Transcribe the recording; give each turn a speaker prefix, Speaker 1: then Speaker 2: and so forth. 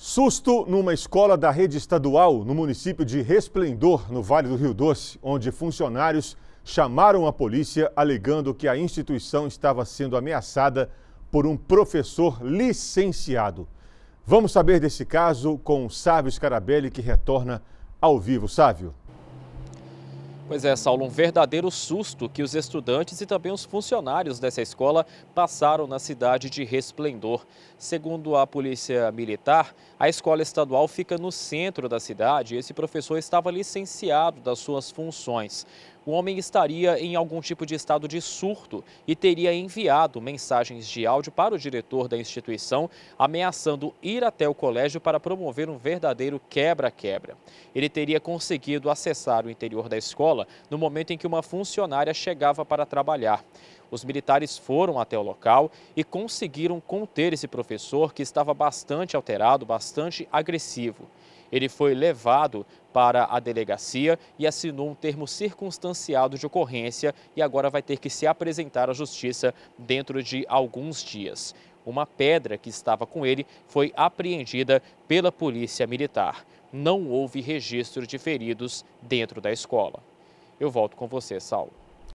Speaker 1: Susto numa escola da rede estadual no município de Resplendor, no Vale do Rio Doce, onde funcionários chamaram a polícia alegando que a instituição estava sendo ameaçada por um professor licenciado. Vamos saber desse caso com Sávio Scarabelli, que retorna ao vivo. Sávio.
Speaker 2: Pois é, Saulo, um verdadeiro susto que os estudantes e também os funcionários dessa escola passaram na cidade de Resplendor. Segundo a Polícia Militar, a escola estadual fica no centro da cidade e esse professor estava licenciado das suas funções o homem estaria em algum tipo de estado de surto e teria enviado mensagens de áudio para o diretor da instituição, ameaçando ir até o colégio para promover um verdadeiro quebra-quebra. Ele teria conseguido acessar o interior da escola no momento em que uma funcionária chegava para trabalhar. Os militares foram até o local e conseguiram conter esse professor que estava bastante alterado, bastante agressivo. Ele foi levado para a delegacia e assinou um termo circunstanciado de ocorrência e agora vai ter que se apresentar à justiça dentro de alguns dias. Uma pedra que estava com ele foi apreendida pela polícia militar. Não houve registro de feridos dentro da escola. Eu volto com você, Saulo.